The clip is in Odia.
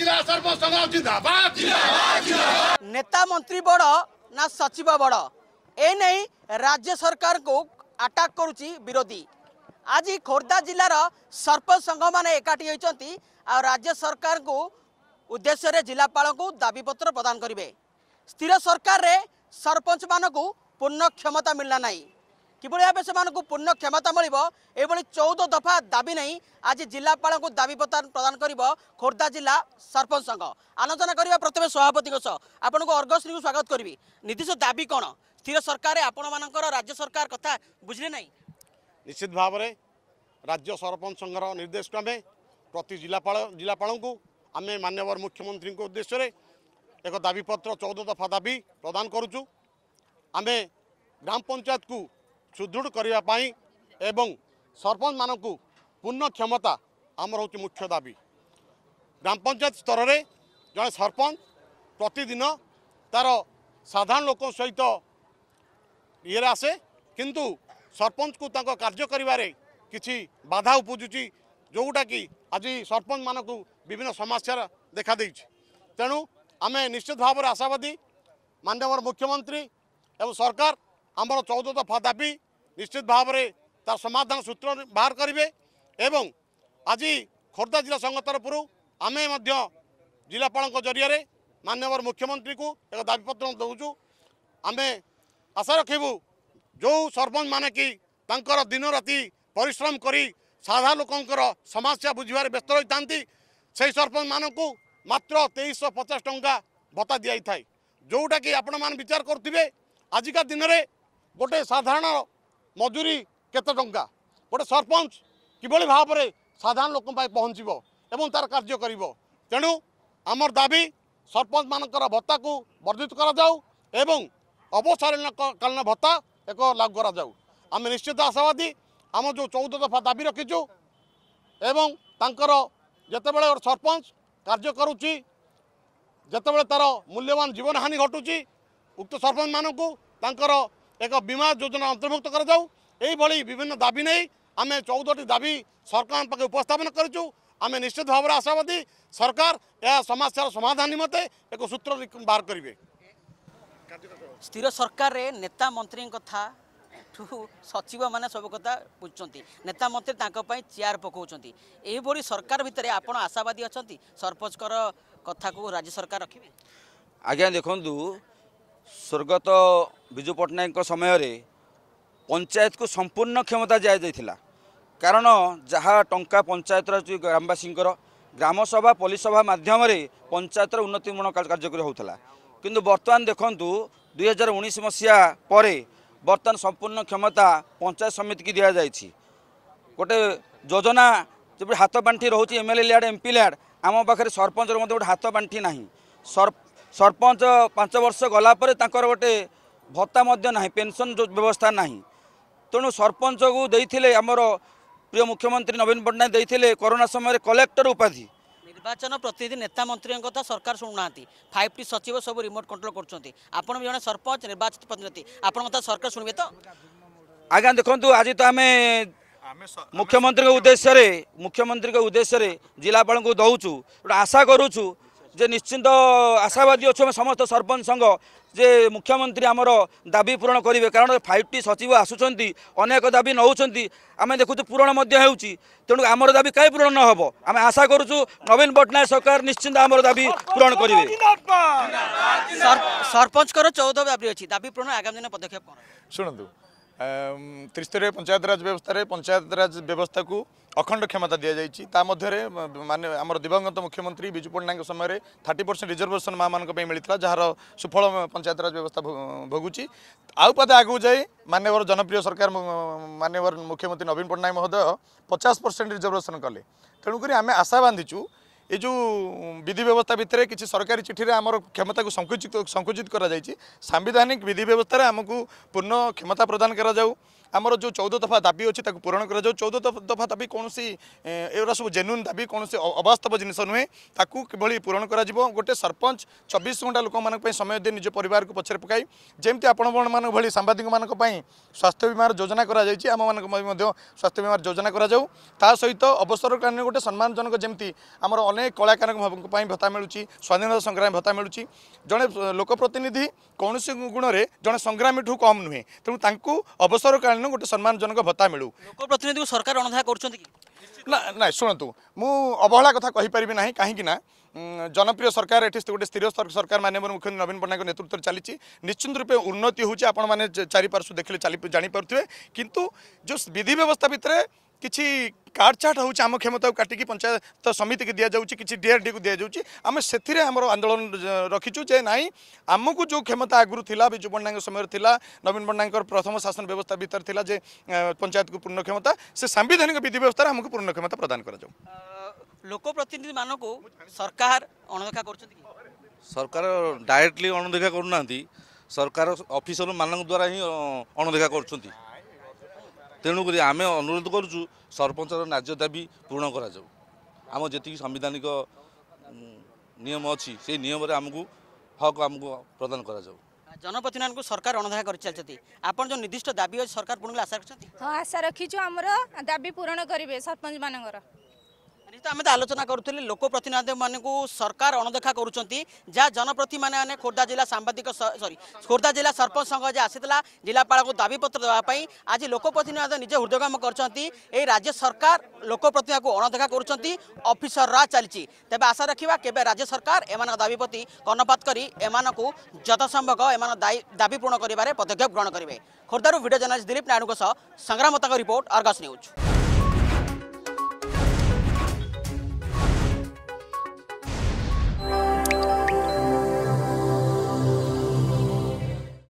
नेता मंत्री बड़ ना सचिव बड़ ए राज्य सरकार को आटाक करुच्ची आज खोर्धा जिलार सरपंच संघ मैंने एकाठी होती आ राज्य सरकार को उद्देश्य जिलापाल को दाबीपत्र प्रदान करेंगे स्थिर सरकार रे सरपंच मानक पूर्ण क्षमता मिलना नहीं কিভাবে ভাবে সে পূর্ণ ক্ষমতা মিলব এইভাবে চৌদ দফা দাবি নেই আজ জেলাপাল দাবি প্রদান করব খোর্ধা জেলা সরপঞ্চ সংঘ আলোচনা করা প্রথমে সভাপতি সহ আপনার অর্গস নিউজ স্বাগত করবি নির্দিষ্ট দাবি কোণ স্থির সরকার আপনার রাজ্য সরকার কথা বুঝলে না নিশ্চিত ভাবে রাজ্য সরপঞ্চ সংঘর নির্দেশ ক্রমে প্রতি জেলাপাল জেলাপাল আমি মানবর মুখ্যমন্ত্রী উদ্দেশ্যে এক দাবিপত্র চৌদ দফা দাবি প্রদান করুছু আমি গ্রাম পঞ্চায়েত ସୁଦୃଢ଼ କରିବା ପାଇଁ ଏବଂ ସରପଞ୍ଚମାନଙ୍କୁ ପୂର୍ଣ୍ଣ କ୍ଷମତା ଆମର ହେଉଛି ମୁଖ୍ୟ ଦାବି ଗ୍ରାମ ପଞ୍ଚାୟତ ସ୍ତରରେ ଜଣେ ସରପଞ୍ଚ ପ୍ରତିଦିନ ତାର ସାଧାରଣ ଲୋକଙ୍କ ସହିତ ଇଏରେ ଆସେ କିନ୍ତୁ ସରପଞ୍ଚକୁ ତାଙ୍କ କାର୍ଯ୍ୟ କରିବାରେ କିଛି ବାଧା ଉପୁଜୁଛି ଯେଉଁଟାକି ଆଜି ସରପଞ୍ଚମାନଙ୍କୁ ବିଭିନ୍ନ ସମସ୍ୟାର ଦେଖାଦେଇଛି ତେଣୁ ଆମେ ନିଶ୍ଚିତ ଭାବରେ ଆଶାବାଦୀ ମାନ୍ୟବର ମୁଖ୍ୟମନ୍ତ୍ରୀ ଏବଂ ସରକାର ଆମର ଚଉଦତ ଦାବି ନିଶ୍ଚିତ ଭାବରେ ତା ସମାଧାନ ସୂତ୍ର ବାହାର କରିବେ ଏବଂ ଆଜି ଖୋର୍ଦ୍ଧା ଜିଲ୍ଲା ସଂଘ ତରଫରୁ ଆମେ ମଧ୍ୟ ଜିଲ୍ଲାପାଳଙ୍କ ଜରିଆରେ ମାନ୍ୟବର ମୁଖ୍ୟମନ୍ତ୍ରୀଙ୍କୁ ଏକ ଦାବିପତ୍ର ଦେଉଛୁ ଆମେ ଆଶା ରଖିବୁ ଯେଉଁ ସରପଞ୍ଚମାନେ କି ତାଙ୍କର ଦିନରାତି ପରିଶ୍ରମ କରି ସାଧା ଲୋକଙ୍କର ସମସ୍ୟା ବୁଝିବାରେ ବ୍ୟସ୍ତ ରହିଥାନ୍ତି ସେହି ସରପଞ୍ଚମାନଙ୍କୁ ମାତ୍ର ତେଇଶଶହ ପଚାଶ ଟଙ୍କା ଭତ୍ତା ଦିଆଯାଇଥାଏ ଯେଉଁଟାକି ଆପଣମାନେ ବିଚାର କରୁଥିବେ ଆଜିକା ଦିନରେ ଗୋଟେ ସାଧାରଣ ମଜୁରୀ କେତେ ଟଙ୍କା ଗୋଟେ ସରପଞ୍ଚ କିଭଳି ଭାବରେ ସାଧାରଣ ଲୋକଙ୍କ ପାଇଁ ପହଞ୍ଚିବ ଏବଂ ତାର କାର୍ଯ୍ୟ କରିବ ତେଣୁ ଆମର ଦାବି ସରପଞ୍ଚମାନଙ୍କର ଭତ୍ତାକୁ ବର୍ଦ୍ଧିତ କରାଯାଉ ଏବଂ ଅବସରକାଳୀନ ଭତ୍ତା ଏକ ଲାଗୁ କରାଯାଉ ଆମେ ନିଶ୍ଚିତ ଆଶାବାଦୀ ଆମ ଯେଉଁ ଚଉଦ ଦଫା ଦାବି ରଖିଛୁ ଏବଂ ତାଙ୍କର ଯେତେବେଳେ ଗୋଟେ ସରପଞ୍ଚ କାର୍ଯ୍ୟ କରୁଛି ଯେତେବେଳେ ତାର ମୂଲ୍ୟବାନ ଜୀବନହାନି ଘଟୁଛି ଉକ୍ତ ସରପଞ୍ଚମାନଙ୍କୁ ତାଙ୍କର ଏକ ବୀମା ଯୋଜନା ଅନ୍ତର୍ଭୁକ୍ତ କରାଯାଉ ଏହିଭଳି ବିଭିନ୍ନ ଦାବି ନେଇ ଆମେ ଚଉଦଟି ଦାବି ସରକାରଙ୍କ ପାଖେ ଉପସ୍ଥାପନ କରିଛୁ ଆମେ ନିଶ୍ଚିତ ଭାବରେ ଆଶାବାଦୀ ସରକାର ଏହା ସମସ୍ୟାର ସମାଧାନ ନିମନ୍ତେ ଏକ ସୂତ୍ର ବାହାର କରିବେ ସ୍ଥିର ସରକାରରେ ନେତା ମନ୍ତ୍ରୀଙ୍କ କଥା ଠୁ ସଚିବମାନେ ସବୁ କଥା ବୁଝୁଛନ୍ତି ନେତା ମନ୍ତ୍ରୀ ତାଙ୍କ ପାଇଁ ଚେୟାର ପକାଉଛନ୍ତି ଏହିଭଳି ସରକାର ଭିତରେ ଆପଣ ଆଶାବାଦୀ ଅଛନ୍ତି ସରପଞ୍ଚଙ୍କର କଥାକୁ ରାଜ୍ୟ ସରକାର ରଖିବେ ଆଜ୍ଞା ଦେଖନ୍ତୁ ସ୍ୱର୍ଗତ ବିଜୁ ପଟ୍ଟନାୟକଙ୍କ ସମୟରେ ପଞ୍ଚାୟତକୁ ସମ୍ପୂର୍ଣ୍ଣ କ୍ଷମତା ଦିଆଯାଇଥିଲା କାରଣ ଯାହା ଟଙ୍କା ପଞ୍ଚାୟତର ଗ୍ରାମବାସୀଙ୍କର ଗ୍ରାମସଭା ପୋଲିସ ସଭା ମାଧ୍ୟମରେ ପଞ୍ଚାୟତର ଉନ୍ନତିମୂଳକ କାର୍ଯ୍ୟକ୍ରମ ହେଉଥିଲା କିନ୍ତୁ ବର୍ତ୍ତମାନ ଦେଖନ୍ତୁ ଦୁଇ ହଜାର ଉଣେଇଶ ମସିହା ପରେ ବର୍ତ୍ତମାନ ସମ୍ପୂର୍ଣ୍ଣ କ୍ଷମତା ପଞ୍ଚାୟତ ସମିତିକି ଦିଆଯାଇଛି ଗୋଟେ ଯୋଜନା ଯେପରି ହାତ ପାଣ୍ଠି ରହୁଛି ଏମ୍ଏଲ୍ଏ ଲ୍ୟାଡ଼୍ ଏମ୍ପି ଲ୍ୟାଡ଼୍ ଆମ ପାଖରେ ସରପଞ୍ଚର ମଧ୍ୟ ଗୋଟେ ହାତ ପାଣ୍ଠି ନାହିଁ ସର ସରପଞ୍ଚ ପାଞ୍ଚ ବର୍ଷ ଗଲାପରେ ତାଙ୍କର ଗୋଟେ ଭତ୍ତା ମଧ୍ୟ ନାହିଁ ପେନ୍ସନ୍ ବ୍ୟବସ୍ଥା ନାହିଁ ତେଣୁ ସରପଞ୍ଚକୁ ଦେଇଥିଲେ ଆମର ପ୍ରିୟ ମୁଖ୍ୟମନ୍ତ୍ରୀ ନବୀନ ପଟ୍ଟନାୟକ ଦେଇଥିଲେ କରୋନା ସମୟରେ କଲେକ୍ଟର ଉପାଧି ନିର୍ବାଚନ ପ୍ରତିନିଧି ନେତା ମନ୍ତ୍ରୀଙ୍କ କଥା ସରକାର ଶୁଣୁନାହାନ୍ତି ଫାଇଭ ଟି ସଚିବ ସବୁ ରିମୋଟ କଣ୍ଟ୍ରୋଲ କରୁଛନ୍ତି ଆପଣ ଜଣେ ସରପଞ୍ଚ ନିର୍ବାଚିତ ପ୍ରତିନିଧି ଆପଣଙ୍କ କଥା ସରକାର ଶୁଣିବେ ତ ଆଜ୍ଞା ଦେଖନ୍ତୁ ଆଜି ତ ଆମେ ମୁଖ୍ୟମନ୍ତ୍ରୀଙ୍କ ଉଦ୍ଦେଶ୍ୟରେ ମୁଖ୍ୟମନ୍ତ୍ରୀଙ୍କ ଉଦ୍ଦେଶ୍ୟରେ ଜିଲ୍ଲାପାଳଙ୍କୁ ଦେଉଛୁ ଗୋଟେ ଆଶା କରୁଛୁ ଯେ ନିଶ୍ଚିନ୍ତ ଆଶାବାଦୀ ଅଛୁ ଆମେ ସମସ୍ତ ସରପଞ୍ଚ ସଂଘ ଯେ ମୁଖ୍ୟମନ୍ତ୍ରୀ ଆମର ଦାବି ପୂରଣ କରିବେ କାରଣ ଫାଇଭ୍ ଟି ସଚିବ ଆସୁଛନ୍ତି ଅନେକ ଦାବି ନେଉଛନ୍ତି ଆମେ ଦେଖୁଛୁ ପୂରଣ ମଧ୍ୟ ହେଉଛି ତେଣୁ ଆମର ଦାବି କାହିଁ ପୂରଣ ନହେବ ଆମେ ଆଶା କରୁଛୁ ନବୀନ ପଟ୍ଟନାୟକ ସରକାର ନିଶ୍ଚିନ୍ତ ଆମର ଦାବି ପୂରଣ କରିବେ ସରପଞ୍ଚଙ୍କର ଚଉଦ ଦାବି ଅଛି ଦାବି ପୂରଣ ଆଗାମୀ ଦିନ ପଦକ୍ଷେପ ଶୁଣନ୍ତୁ त्रिस्तरीय पञ्चायतराज व्यवस्थ्य पञ्चायतराज व्यवस्थाको अखण्ड क्षमता दिइछ मान्य आम दिवंगत मुख्यमन्त्री विजु पट्टनायक समयमा थर्टी पर्सेन्ट रिजर्भेसन माइ जहाँ सुफल पञ्चायतराज व्यवस्था आउ आउपाद आगु मान्यवर जनप्रिय सरकार मान्यवर मुख्यमन्त्री नवीन पट्टनायक महोदय पचास पर्सेन्ट रिजर्भेसन कले तेणुक आमे आशा बान्धी छु ଏ ଯେଉଁ ବିଧି ବ୍ୟବସ୍ଥା ଭିତରେ କିଛି ସରକାରୀ ଚିଠିରେ ଆମର କ୍ଷମତାକୁ ସଙ୍କୁଚିତ ସଙ୍କୁଚିତ କରାଯାଇଛି ସାମ୍ବିଧାନିକ ବିଧି ବ୍ୟବସ୍ଥାରେ ଆମକୁ ପୂର୍ଣ୍ଣ କ୍ଷମତା ପ୍ରଦାନ କରାଯାଉ ଆମର ଯେଉଁ ଚଉଦ ଦଫା ଦାବି ଅଛି ତାକୁ ପୂରଣ କରାଯାଉ ଚଉଦ ଦଫା ଦାବି କୌଣସି ଏଗୁଡ଼ା ସବୁ ଜେନ୍ୟୁନ୍ ଦାବି କୌଣସି ଅବାସ୍ତବ ଜିନିଷ ନୁହେଁ ତାକୁ କିଭଳି ପୂରଣ କରାଯିବ ଗୋଟେ ସରପଞ୍ଚ ଚବିଶ ଘଣ୍ଟା ଲୋକମାନଙ୍କ ପାଇଁ ସମୟ ଦେଇ ନିଜ ପରିବାରକୁ ପଛରେ ପକାଇ ଯେମିତି ଆପଣମାନଙ୍କ ଭଳି ସାମ୍ବାଦିକମାନଙ୍କ ପାଇଁ ସ୍ୱାସ୍ଥ୍ୟ ବୀମାର ଯୋଜନା କରାଯାଇଛି ଆମମାନଙ୍କ ପାଇଁ ମଧ୍ୟ ସ୍ୱାସ୍ଥ୍ୟ ବୀମାର ଯୋଜନା କରାଯାଉ ତା ସହିତ ଅବସରକାଳୀନ ଗୋଟେ ସମ୍ମାନଜନକ ଯେମିତି ଆମର ଅନେକ କଳାକାରଙ୍କ ପାଇଁ ଭତ୍ତା ମିଳୁଛି ସ୍ୱାଧୀନତା ସଂଗ୍ରାମୀ ଭତ୍ତା ମିଳୁଛି ଜଣେ ଲୋକପ୍ରତିନିଧି କୌଣସି ଗୁଣରେ ଜଣେ ସଂଗ୍ରାମୀଠୁ କମ୍ ନୁହେଁ ତେଣୁ ତାଙ୍କୁ ଅବସରକାଳୀନ ସମ୍ମାନ ଗୋଟେ ସମ୍ମାନଜନକ ଭତ୍ତା ମିଳୁ ଲୋକପ୍ରତିନିଧିକୁ ସରକାର ଅଣଦେଖା କରୁଛନ୍ତି କି ନା ନାଇଁ ଶୁଣନ୍ତୁ ମୁଁ ଅବହେଳା କଥା କହିପାରିବି ନାହିଁ କାହିଁକି ନା জনপ্রিয় সরকার এটি গোটে স্থির সরকার মাননীয় মুখ্যমন্ত্রী নবীন পট্টনাক নেতৃত্ব চালছে নিশ্চিত রূপে উন্নতি হচ্ছে আপনার চারিপার্শ্ব দেখলে জাঁপারে কিন্তু যে বিধি ব্যবস্থা ভিতরে कि कार्डछाड हौ आम क्षमता को पञ्चायत समितिको दिर डि दिउँछु आमे आन्दोलन जे नै आमुक जो क्षमता आग्रु था विजु पट्टनाय समय था नवीन पट्टनायक प्रथम शासन व्यवस्था पंचायत को पूर्ण क्षमता साम्बिधानिक विधि व्यवस्था आमता प्रदान लोकप्रतिनिधि सरकार अरकार डाइरली अणदेखा सरकार अफिसर म अणदेखा ତେଣୁକରି ଆମେ ଅନୁରୋଧ କରୁଛୁ ସରପଞ୍ଚର ନାର୍ଯ୍ୟ ଦାବି ପୂରଣ କରାଯାଉ ଆମ ଯେତିକି ସାମ୍ବିଧାନିକ ନିୟମ ଅଛି ସେଇ ନିୟମରେ ଆମକୁ ହକ ଆମକୁ ପ୍ରଦାନ କରାଯାଉ ଜନପ୍ରତିନିଧିମାନଙ୍କୁ ସରକାର ଅଣଧା କରି ଚାଲିଛନ୍ତି ଆପଣ ଯେଉଁ ନିର୍ଦ୍ଦିଷ୍ଟ ଦାବି ଅଛି ସରକାର ପୁଣି ଆଶା ରଖିଛନ୍ତି ହଁ ଆଶା ରଖିଛୁ ଆମର ଦାବି ପୂରଣ କରିବେ ସରପଞ୍ଚମାନଙ୍କର ନିଶ୍ଚିତ ଆମେ ତ ଆଲୋଚନା କରୁଥିଲେ ଲୋକ ପ୍ରତିନିଧିମାନଙ୍କୁ ସରକାର ଅଣଦେଖା କରୁଛନ୍ତି ଯାହା ଜନପ୍ରତିମାନେ ମାନେ ଖୋର୍ଦ୍ଧା ଜିଲ୍ଲା ସାମ୍ବାଦିକ ସରି ଖୋର୍ଦ୍ଧା ଜିଲ୍ଲା ସରପଞ୍ଚ ସଂଘ ଯେ ଆସିଥିଲା ଜିଲ୍ଲାପାଳଙ୍କୁ ଦାବିପତ୍ର ଦେବା ପାଇଁ ଆଜି ଲୋକ ପ୍ରତିନିଧି ନିଜେ ହୃଦୟଗ୍ରାମ କରୁଛନ୍ତି ଏହି ରାଜ୍ୟ ସରକାର ଲୋକ ପ୍ରତିନିଧିକୁ ଅଣଦେଖା କରୁଛନ୍ତି ଅଫିସର ରା ଚାଲିଛି ତେବେ ଆଶା ରଖିବା କେବେ ରାଜ୍ୟ ସରକାର ଏମାନଙ୍କ ଦାବି ପ୍ରତି କର୍ଣ୍ଣପାତ କରି ଏମାନଙ୍କୁ ଯଥାସମ୍ଭବ ଏମାନଙ୍କ ଦାବି ପୂରଣ କରିବାରେ ପଦକ୍ଷେପ ଗ୍ରହଣ କରିବେ ଖୋର୍ଦ୍ଧାରୁ ଭିଡ଼ିଓ ଜର୍ନାଲିଷ୍ଟ ଦିଲୀପ ନାୟଡୁଙ୍କ ସହ ସଂଗ୍ରାମତାଙ୍କ ରିପୋର୍ଟ ଅର୍ଗସ ନ୍ୟୁଜ୍